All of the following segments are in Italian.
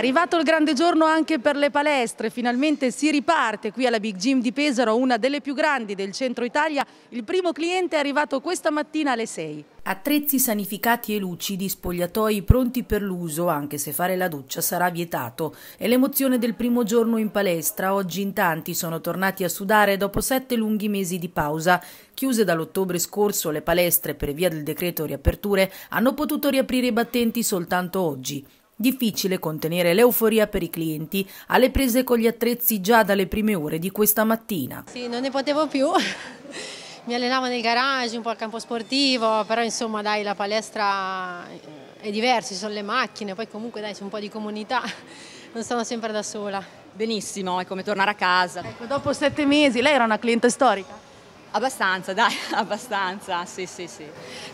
arrivato il grande giorno anche per le palestre, finalmente si riparte qui alla Big Gym di Pesaro, una delle più grandi del centro Italia. Il primo cliente è arrivato questa mattina alle 6. Attrezzi sanificati e lucidi, spogliatoi pronti per l'uso, anche se fare la doccia sarà vietato. È l'emozione del primo giorno in palestra. Oggi in tanti sono tornati a sudare dopo sette lunghi mesi di pausa. Chiuse dall'ottobre scorso, le palestre, per via del decreto riaperture, hanno potuto riaprire i battenti soltanto oggi. Difficile contenere l'euforia per i clienti alle prese con gli attrezzi già dalle prime ore di questa mattina. Sì, non ne potevo più. Mi allenavo nel garage, un po' al campo sportivo, però insomma dai, la palestra eh, è diversa, ci sono le macchine, poi comunque dai, c'è un po' di comunità, non sono sempre da sola. Benissimo, è come tornare a casa. Ecco, dopo sette mesi, lei era una cliente storica? Abbastanza, dai, abbastanza, sì, sì, sì.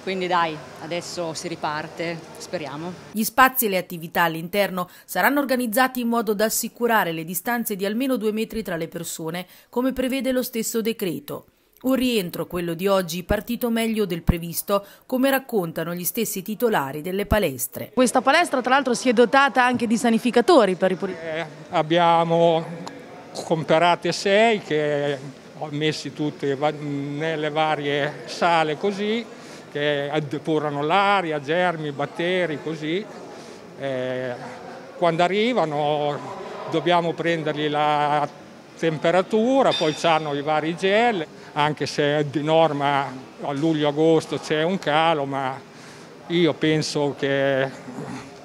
Quindi dai, adesso si riparte, speriamo. Gli spazi e le attività all'interno saranno organizzati in modo da assicurare le distanze di almeno due metri tra le persone, come prevede lo stesso decreto. Un rientro, quello di oggi, partito meglio del previsto, come raccontano gli stessi titolari delle palestre. Questa palestra tra l'altro si è dotata anche di sanificatori per i Eh, abbiamo comperate sei che ho messi tutte nelle varie sale così, che depurano l'aria, germi, batteri, così. E eh, quando arrivano dobbiamo prendergli la temperatura, poi hanno i vari gel, anche se di norma a luglio-agosto c'è un calo, ma io penso che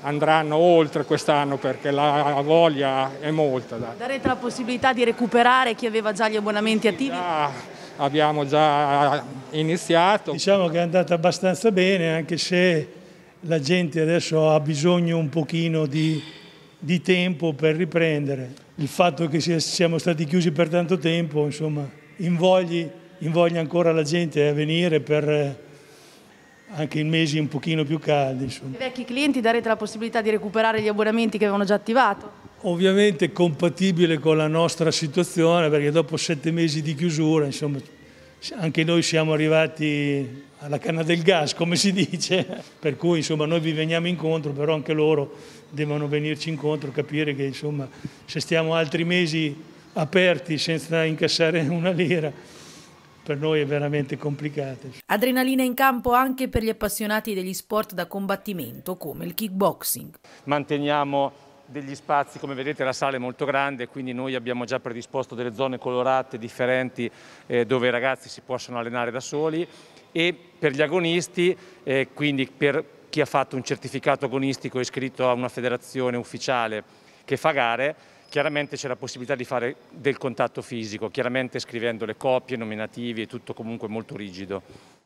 andranno oltre quest'anno perché la voglia è molta. Darete la possibilità di recuperare chi aveva già gli abbonamenti attivi? Ah, abbiamo già eh, iniziato. Diciamo che è andata abbastanza bene anche se la gente adesso ha bisogno un pochino di, di tempo per riprendere. Il fatto che siamo stati chiusi per tanto tempo insomma, invogli, invoglia ancora la gente a venire per anche in mesi un pochino più caldi. Insomma. I vecchi clienti darete la possibilità di recuperare gli abbonamenti che avevano già attivato? Ovviamente compatibile con la nostra situazione perché dopo sette mesi di chiusura insomma, anche noi siamo arrivati alla canna del gas come si dice, per cui insomma, noi vi veniamo incontro però anche loro devono venirci incontro, capire che insomma, se stiamo altri mesi aperti senza incassare una lira per noi è veramente complicato. Adrenalina in campo anche per gli appassionati degli sport da combattimento come il kickboxing. Manteniamo degli spazi, come vedete la sala è molto grande, quindi noi abbiamo già predisposto delle zone colorate differenti eh, dove i ragazzi si possono allenare da soli e per gli agonisti, eh, quindi per chi ha fatto un certificato agonistico iscritto a una federazione ufficiale che fa gare, Chiaramente c'è la possibilità di fare del contatto fisico, chiaramente scrivendo le copie, nominativi, e tutto comunque molto rigido.